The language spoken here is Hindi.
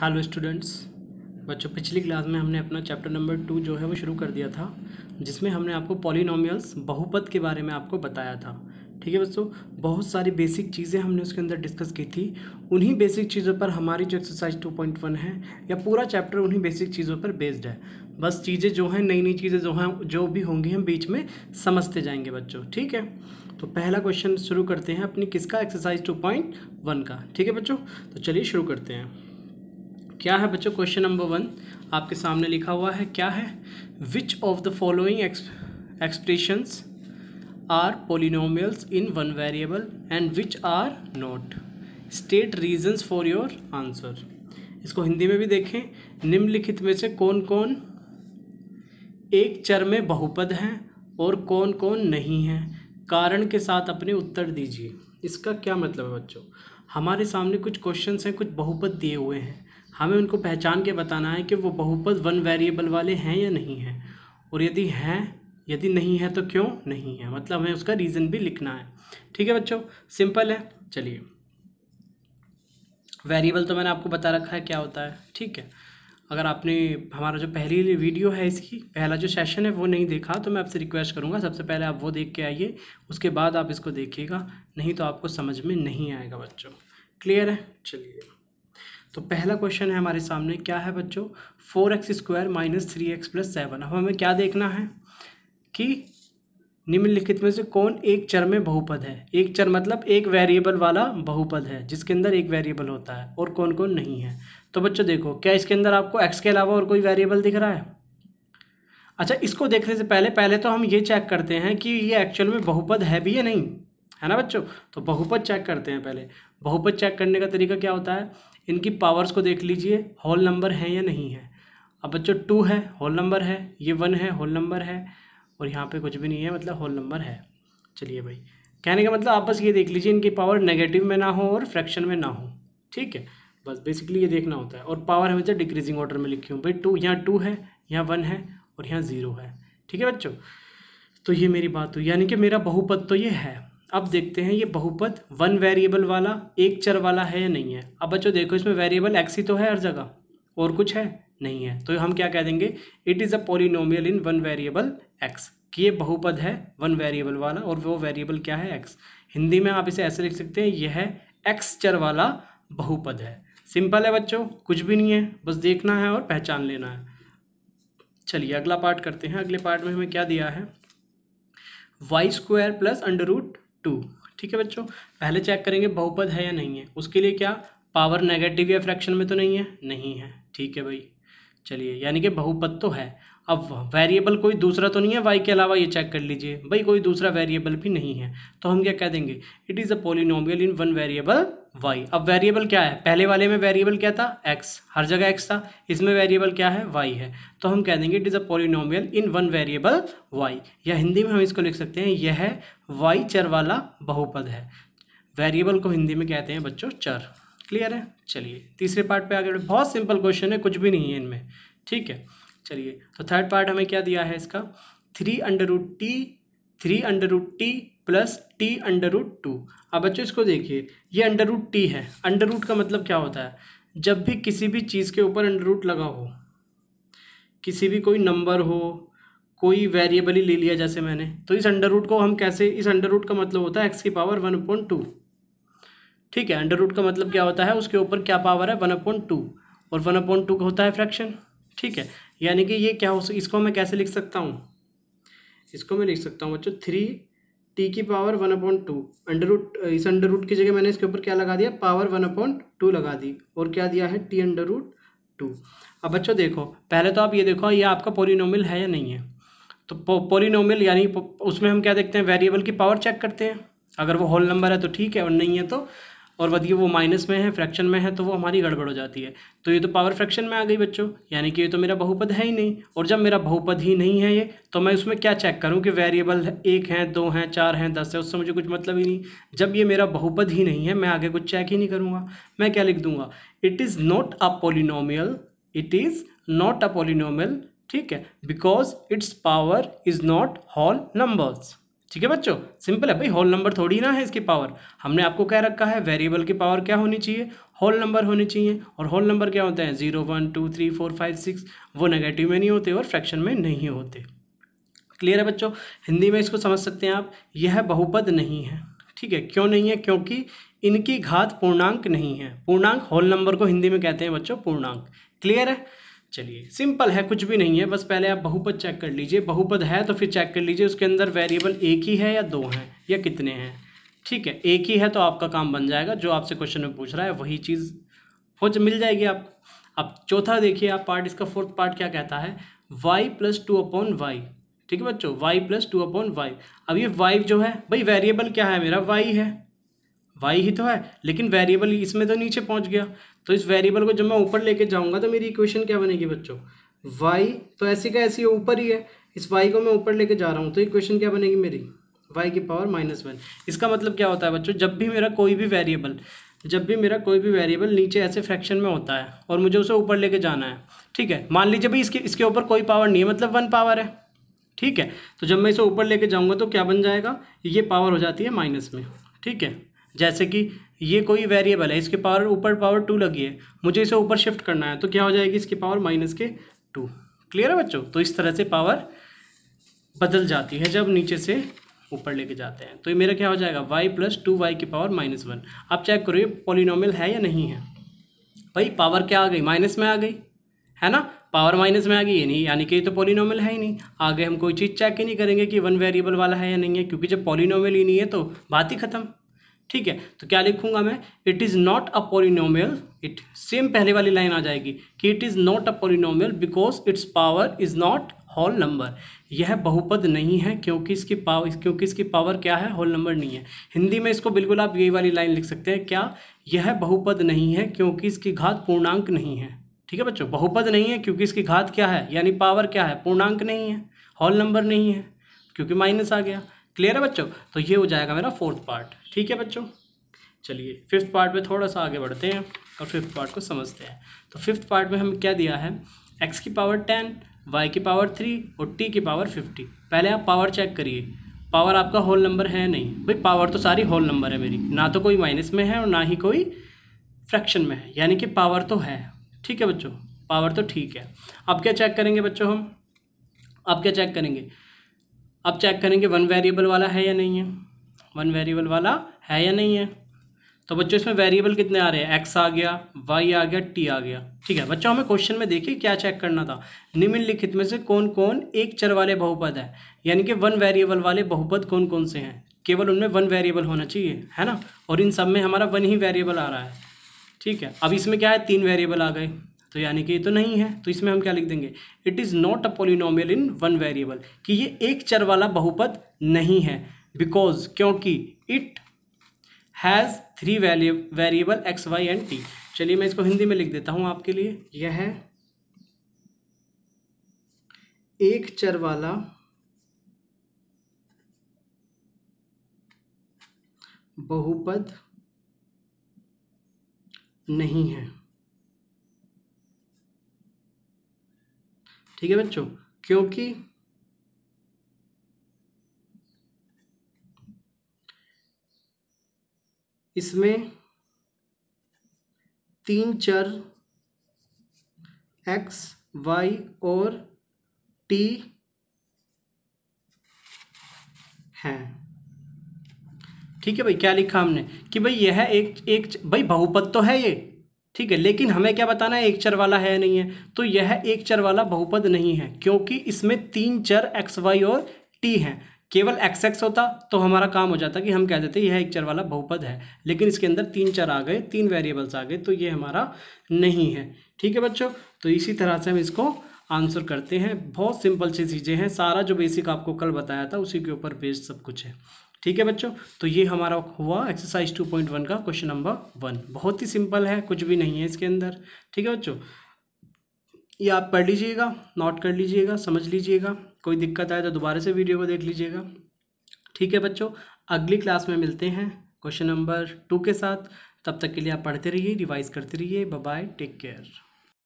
हेलो स्टूडेंट्स बच्चों पिछली क्लास में हमने अपना चैप्टर नंबर टू जो है वो शुरू कर दिया था जिसमें हमने आपको पॉलिनोमियल्स बहुपद के बारे में आपको बताया था ठीक है बच्चों बहुत सारी बेसिक चीज़ें हमने उसके अंदर डिस्कस की थी उन्हीं बेसिक चीज़ों पर हमारी जो एक्सरसाइज टू है या पूरा चैप्टर उन्हीं बेसिक चीज़ों पर बेस्ड है बस चीज़ें जो हैं नई नई चीज़ें जो हैं जो भी होंगी हम बीच में समझते जाएंगे बच्चों ठीक है तो पहला क्वेश्चन शुरू करते हैं अपनी किसका एक्सरसाइज वन का ठीक है बच्चों तो चलिए शुरू करते हैं क्या है बच्चों क्वेश्चन नंबर वन आपके सामने लिखा हुआ है क्या है which of the following expressions are polynomials in one variable and which are not state reasons for your answer इसको हिंदी में भी देखें निम्नलिखित में से कौन कौन एक चर में बहुपद हैं और कौन कौन नहीं है कारण के साथ अपने उत्तर दीजिए इसका क्या मतलब है बच्चों हमारे सामने कुछ क्वेश्चंस हैं कुछ बहुपद दिए हुए हैं हमें उनको पहचान के बताना है कि वो बहुपद वन वेरिएबल वाले हैं या नहीं हैं और यदि हैं यदि नहीं है तो क्यों नहीं है मतलब हमें उसका रीज़न भी लिखना है ठीक है बच्चों सिंपल है चलिए वेरिएबल तो मैंने आपको बता रखा है क्या होता है ठीक है अगर आपने हमारा जो पहली वीडियो है इसकी पहला जो सेशन है वो नहीं देखा तो मैं आपसे रिक्वेस्ट करूँगा सबसे पहले आप वो देख के आइए उसके बाद आप इसको देखिएगा नहीं तो आपको समझ में नहीं आएगा बच्चों क्लियर है चलिए तो पहला क्वेश्चन है हमारे सामने क्या है बच्चों four X square minus three X plus seven अब हमें क्या देखना है कि निम्नलिखित में से कौन एक चर में बहुपद है एक चर मतलब एक वेरिएबल वाला बहुपद है जिसके अंदर एक वेरिएबल होता है और कौन कौन नहीं है तो बच्चों देखो क्या इसके अंदर आपको एक्स के अलावा और कोई वेरिएबल दिख रहा है अच्छा इसको देखने से पहले पहले तो हम ये चेक करते हैं कि ये एक्चुअल में बहुपद है भी या नहीं है ना बच्चों तो बहुपद चेक करते हैं पहले बहुपद चेक करने का तरीका क्या होता है इनकी पावर्स को देख लीजिए होल नंबर है या नहीं है अब बच्चों टू है होल नंबर है ये वन है होल नंबर है और यहाँ पे कुछ भी नहीं है मतलब होल नंबर है चलिए भाई कहने का मतलब आप बस ये देख लीजिए इनकी पावर नेगेटिव में ना हो और फ्रैक्शन में ना हो ठीक है बस बेसिकली ये देखना होता है और पावर बच्चा डिक्रीजिंग ऑर्डर में लिखी हूँ भाई टू यहाँ टू है यहाँ वन है और यहाँ ज़ीरो है ठीक है बच्चों तो ये मेरी बात हुई यानी कि मेरा बहुपद तो ये है अब देखते हैं ये बहुपद वन वेरिएबल वाला एक चर वाला है या नहीं है अब बच्चों देखो इसमें वेरिएबल एक्स ही तो है हर जगह और कुछ है नहीं है तो हम क्या कह देंगे it is a polynomial in one variable X कि ये बहुपद है वन वेरिएबल वाला और वो वेरिएबल क्या है एक्स हिंदी में आप इसे ऐसे लिख सकते हैं यह है एक्स चर वाला बहुपद है सिंपल है बच्चों कुछ भी नहीं है बस देखना है और पहचान लेना है चलिए अगला पार्ट करते हैं अगले पार्ट में हमें क्या दिया है y square plus under root two ठीक है बच्चों पहले चेक करेंगे बहुपद है या नहीं है उसके लिए क्या पावर नेगेटिव या फ्रैक्शन में तो नहीं है नहीं है ठीक है भाई चलिए यानी कि बहुपद तो है अब वेरिएबल कोई दूसरा तो नहीं है वाई के अलावा ये चेक कर लीजिए भाई कोई दूसरा वेरिएबल भी नहीं है तो हम क्या कह देंगे it is a polynomial in one variable y अब वेरिएबल क्या है पहले वाले में वेरिएबल क्या था एक्स हर जगह एक्स था इसमें वेरिएबल क्या है वाई है तो हम कह देंगे it is a polynomial in one variable y या हिंदी में हम इसको लिख सकते हैं यह वाई चर वाला बहुपद है वेरिएबल को हिंदी में कहते हैं बच्चों चर क्लियर है चलिए तीसरे पार्ट पे आगे बहुत सिंपल क्वेश्चन है कुछ भी नहीं है इनमें ठीक है चलिए तो थर्ड पार्ट हमें क्या दिया है इसका three under root t three under root t plus t under root two अब बच्चों इसको देखिए ये अंडर रूट टी है अंडर रूट का मतलब क्या होता है जब भी किसी भी चीज़ के ऊपर अंडर रूट लगा हो किसी भी कोई नंबर हो कोई वेरिएबल ही ले लिया जैसे मैंने तो इस अंडर रूट को हम कैसे इस अंडर रूट का मतलब होता है एक्स की पावर वन अपॉइंट टू ठीक है अंडर रूट का मतलब क्या होता है उसके ऊपर क्या पावर है वन अपॉइंट टू और वन अपॉइंट टू का होता है फ्रैक्शन ठीक है यानी कि ये क्या हो इसको मैं कैसे लिख सकता हूँ इसको मैं लिख सकता हूँ बच्चों थ्री टी की power one upon two under root इस अंडर रूट की जगह मैंने इसके ऊपर क्या लगा दिया पावर वन अपॉइंट टू लगा दी और क्या दिया है टी अंडर रूट टू अब बच्चों देखो पहले तो आप ये देखो ये आपका पोरिनोमिल है या नहीं है तो पोरिनोमिल यानी उसमें हम क्या देखते हैं वेरिएबल की पावर चेक करते हैं अगर वो होल नंबर है तो ठीक है और नहीं है तो और बल्कि वो माइनस में है फ्रैक्शन में है तो वो हमारी गड़बड़ हो जाती है तो ये तो पावर फ्रैक्शन में आ गई बच्चों यानी कि ये तो मेरा बहुपद है ही नहीं और जब मेरा बहुपद ही नहीं है ये तो मैं उसमें क्या चेक करूँ कि वेरिएबल एक हैं दो हैं चार हैं दस है उससे मुझे कुछ मतलब ही नहीं जब ये मेरा बहुपद ही नहीं है मैं आगे कुछ चेक ही नहीं करूँगा मैं क्या लिख दूँगा it is not a polynomial it is not a polynomial ठीक है because it's power is not whole numbers ठीक है बच्चों सिंपल है भाई होल नंबर थोड़ी ना है इसकी पावर हमने आपको कह रखा है वेरिएबल की पावर क्या होनी चाहिए होल नंबर होने चाहिए और होल नंबर क्या होते हैं zero one two three four five six वो नेगेटिव में नहीं होते और फ्रैक्शन में नहीं होते क्लियर है बच्चों हिंदी में इसको समझ सकते हैं आप यह बहुपद नहीं है ठीक है क्यों नहीं है क्योंकि इनकी घात पूर्णांक नहीं है पूर्णांक होल नंबर को हिंदी में कहते हैं बच्चों पूर्णांक क्लियर है चलिए सिंपल है कुछ भी नहीं है बस पहले आप बहुपद चेक कर लीजिए बहुपद है तो फिर चेक कर लीजिए उसके अंदर वेरिएबल एक ही है या दो हैं या कितने हैं ठीक है एक ही है तो आपका काम बन जाएगा जो आपसे क्वेश्चन में पूछ रहा है वही चीज़ हो मिल जाएगी आपको अब चौथा देखिए आप पार्ट इसका फोर्थ पार्ट क्या कहता है y plus two upon y ठीक है बच्चों y plus two upon y अब ये वाई जो है भाई वेरिएबल क्या है मेरा वाई है वाई ही तो है लेकिन वेरिएबल इसमें तो नीचे पहुंच गया तो इस वेरिएबल को जब मैं ऊपर लेके जाऊंगा तो मेरी इक्वेशन क्या बनेगी बच्चों वाई तो ऐसी का ऐसी ऊपर ही है इस वाई को मैं ऊपर लेके जा रहा हूँ तो इक्वेशन क्या बनेगी मेरी वाई की पावर माइनस वन इसका मतलब क्या होता है बच्चों जब भी मेरा कोई भी वेरिएबल जब भी मेरा कोई भी वेरिएबल नीचे ऐसे फ्रैक्शन में होता है और मुझे उसे ऊपर लेके जाना है ठीक है मान लीजिए भाई इसके इसके ऊपर कोई पावर नहीं है मतलब वन पावर है ठीक है तो जब मैं इसे ऊपर लेके जाऊंगा तो क्या बन जाएगा ये पावर हो जाती है माइनस में ठीक है जैसे कि ये कोई वेरिएबल है इसके पावर ऊपर पावर टू लगी है मुझे इसे ऊपर शिफ्ट करना है तो क्या हो जाएगी इसकी पावर माइनस के टू क्लियर है बच्चों तो इस तरह से पावर बदल जाती है जब नीचे से ऊपर लेके जाते हैं तो ये मेरा क्या हो जाएगा वाई प्लस टू वाई की पावर माइनस वन आप चेक करो ये पोलिनोमियल है या नहीं है भाई पावर क्या आ गई माइनस में आ गई है ना पावर माइनस में आ गई ये नहीं यानी कि ये तो पॉलिनॉमल है ही नहीं आगे हम कोई चीज़ चेक ही नहीं करेंगे कि वन वेरिएबल वाला है या नहीं है क्योंकि जब पॉलिनॉमल ही नहीं है तो बात ही खत्म ठीक है तो क्या लिखूंगा मैं it is not a polynomial it same पहले वाली लाइन आ जाएगी कि it is not a polynomial because it's power is not whole number यह बहुपद नहीं है क्योंकि इसकी पावर क्योंकि इसकी पावर क्या है होल नंबर नहीं है हिंदी में इसको बिल्कुल आप यही वाली लाइन लिख सकते हैं क्या यह बहुपद नहीं है क्योंकि इसकी घात पूर्णांक नहीं है ठीक है बच्चों बहुपद नहीं है क्योंकि इसकी घात क्या है यानी पावर क्या है पूर्णांक नहीं है हॉल नंबर नहीं है क्योंकि माइनस आ गया क्लियर है बच्चों तो ये हो जाएगा मेरा फोर्थ पार्ट ठीक है बच्चों चलिए फिफ्थ पार्ट में थोड़ा सा आगे बढ़ते हैं और फिफ्थ पार्ट को समझते हैं तो फिफ्थ पार्ट में हमें क्या दिया है एक्स की पावर टेन वाई की पावर थ्री और टी की पावर फिफ्टी पहले आप पावर चेक करिए पावर आपका होल नंबर है नहीं भाई पावर तो सारी होल नंबर है मेरी ना तो कोई माइनस में है और ना ही कोई फ्रैक्शन में है यानी कि पावर तो है ठीक है बच्चों पावर तो ठीक है अब क्या चेक करेंगे बच्चों हम अब क्या चेक करेंगे अब चेक करेंगे वन वेरिएबल वाला है या नहीं है वन वेरिएबल वाला है या नहीं है तो बच्चों इसमें वेरिएबल कितने आ रहे हैं एक्स आ गया वाई आ गया टी आ गया ठीक है बच्चों हमें क्वेश्चन में देखिए क्या चेक करना था निम्नलिखित में से कौन कौन एक चर वाले बहुपद है यानी कि वन वेरिएबल वाले बहुपद कौन कौन से हैं केवल उनमें वन वेरिएबल होना चाहिए है ना और इन सब में हमारा वन ही वेरिएबल आ रहा है ठीक है अब इसमें क्या है तीन वेरिएबल आ गए तो यानी कि ये तो नहीं है तो इसमें हम क्या लिख देंगे it is not a polynomial in one variable कि ये एक चर वाला बहुपद नहीं है बिकॉज क्योंकि it has three variable x y and t चलिए मैं इसको हिंदी में लिख देता हूँ आपके लिए यह है एक चर वाला बहुपद नहीं है ठीक है बच्चों क्योंकि इसमें तीन चर एक्स वाई और टी हैं ठीक है भाई क्या लिखा हमने कि भाई यह एक एक भाई बहुपद तो है ये ठीक है लेकिन हमें क्या बताना है एक चर वाला है नहीं है तो यह एक चर वाला बहुपद नहीं है क्योंकि इसमें तीन चर एक्स वाई और टी हैं केवल एक्स एक्स होता तो हमारा काम हो जाता कि हम कह देते यह एक चर वाला बहुपद है लेकिन इसके अंदर तीन चर आ गए तीन वेरिएबल्स आ गए तो ये हमारा नहीं है ठीक है बच्चों तो इसी तरह से हम इसको आंसर करते हैं बहुत सिंपल सी चीज़ें हैं सारा जो बेसिक आपको कल बताया था उसी के ऊपर बेस्ड सब कुछ है ठीक है बच्चों तो ये हमारा हुआ एक्सरसाइज टू पॉइंट वन का क्वेश्चन नंबर वन बहुत ही सिंपल है कुछ भी नहीं है इसके अंदर ठीक है बच्चों ये आप पढ़ लीजिएगा नोट कर लीजिएगा समझ लीजिएगा कोई दिक्कत आए तो दोबारा से वीडियो को देख लीजिएगा ठीक है बच्चों अगली क्लास में मिलते हैं क्वेश्चन नंबर टू के साथ तब तक के लिए आप पढ़ते रहिए रिवाइज करते रहिए बाय टेक केयर